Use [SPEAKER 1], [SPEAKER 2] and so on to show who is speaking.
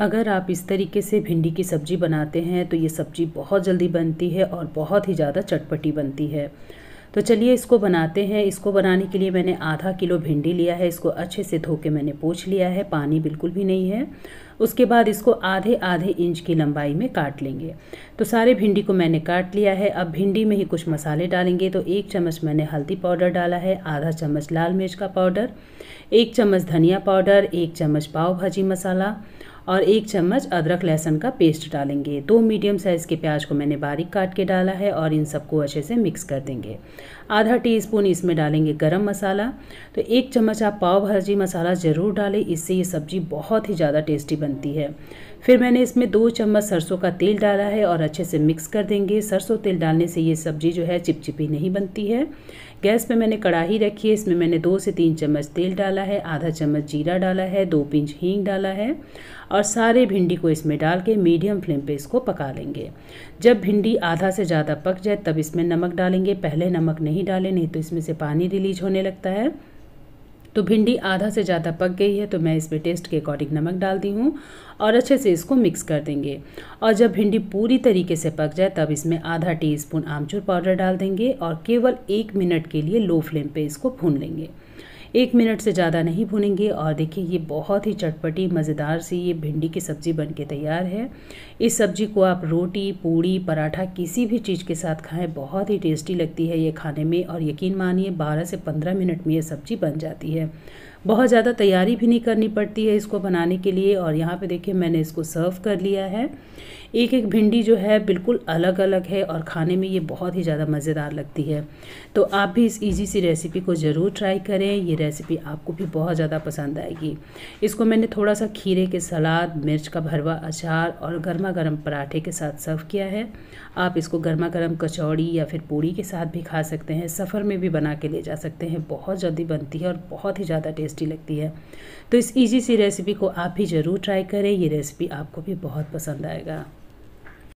[SPEAKER 1] अगर आप इस तरीके से भिंडी की सब्ज़ी बनाते हैं तो ये सब्ज़ी बहुत जल्दी बनती है और बहुत ही ज़्यादा चटपटी बनती है तो चलिए इसको बनाते हैं इसको बनाने के लिए मैंने आधा किलो भिंडी लिया है इसको अच्छे से धो के मैंने पोछ लिया है पानी बिल्कुल भी नहीं है उसके बाद इसको आधे आधे इंच की लंबाई में काट लेंगे तो सारे भिंडी को मैंने काट लिया है अब भिंडी में ही कुछ मसाले डालेंगे तो एक चम्मच मैंने हल्दी पाउडर डाला है आधा चम्मच लाल मिर्च का पाउडर एक चम्मच धनिया पाउडर एक चम्मच पाव भाजी मसाला और एक चम्मच अदरक लहसुन का पेस्ट डालेंगे दो मीडियम साइज़ के प्याज को मैंने बारीक काट के डाला है और इन सबको अच्छे से मिक्स कर देंगे आधा टीस्पून इसमें डालेंगे गरम मसाला तो एक चम्मच आप पाव भाजी मसाला ज़रूर डालें इससे ये सब्ज़ी बहुत ही ज़्यादा टेस्टी बन बनती है फिर मैंने इसमें दो चम्मच सरसों का तेल डाला है और अच्छे से मिक्स कर देंगे सरसों तेल डालने से ये सब्जी जो है चिपचिपी नहीं बनती है गैस पे मैंने कढ़ाई रखी है इसमें मैंने दो से तीन चम्मच तेल डाला है आधा चम्मच जीरा डाला है दो पिंच हींग डाला है और सारे भिंडी को इसमें डाल के मीडियम फ्लेम पे इसको पका लेंगे जब भिंडी आधा से ज़्यादा पक जाए तब इसमें नमक डालेंगे पहले नमक नहीं डालें नहीं तो इसमें से पानी रिलीज होने लगता है तो भिंडी आधा से ज़्यादा पक गई है तो मैं इसमें टेस्ट के अकॉर्डिंग नमक डालती हूँ और अच्छे से इसको मिक्स कर देंगे और जब भिंडी पूरी तरीके से पक जाए तब इसमें आधा टी स्पून आमचूर पाउडर डाल देंगे और केवल एक मिनट के लिए लो फ्लेम पर इसको भून लेंगे एक मिनट से ज़्यादा नहीं भुनेंगे और देखिए ये बहुत ही चटपटी मज़ेदार सी ये भिंडी की सब्ज़ी बन के तैयार है इस सब्ज़ी को आप रोटी पूड़ी पराठा किसी भी चीज़ के साथ खाएं बहुत ही टेस्टी लगती है ये खाने में और यकीन मानिए बारह से पंद्रह मिनट में ये सब्ज़ी बन जाती है बहुत ज़्यादा तैयारी भी नहीं करनी पड़ती है इसको बनाने के लिए और यहाँ पे देखिए मैंने इसको सर्व कर लिया है एक एक भिंडी जो है बिल्कुल अलग अलग है और खाने में ये बहुत ही ज़्यादा मज़ेदार लगती है तो आप भी इस ईजी सी रेसिपी को ज़रूर ट्राई करें ये रेसिपी आपको भी बहुत ज़्यादा पसंद आएगी इसको मैंने थोड़ा सा खीरे के सलाद मिर्च का भरवा अचार और गर्मा गर्म पराठे के साथ सर्व किया है आप इसको गर्मा गर्म कचौड़ी या फिर पूड़ी के साथ भी खा सकते हैं सफ़र में भी बना के ले जा सकते हैं बहुत जल्दी बनती है और बहुत ही ज़्यादा टेस्ट टेस्टी लगती है तो इस ईजी सी रेसिपी को आप भी ज़रूर ट्राई करें ये रेसिपी आपको भी बहुत पसंद आएगा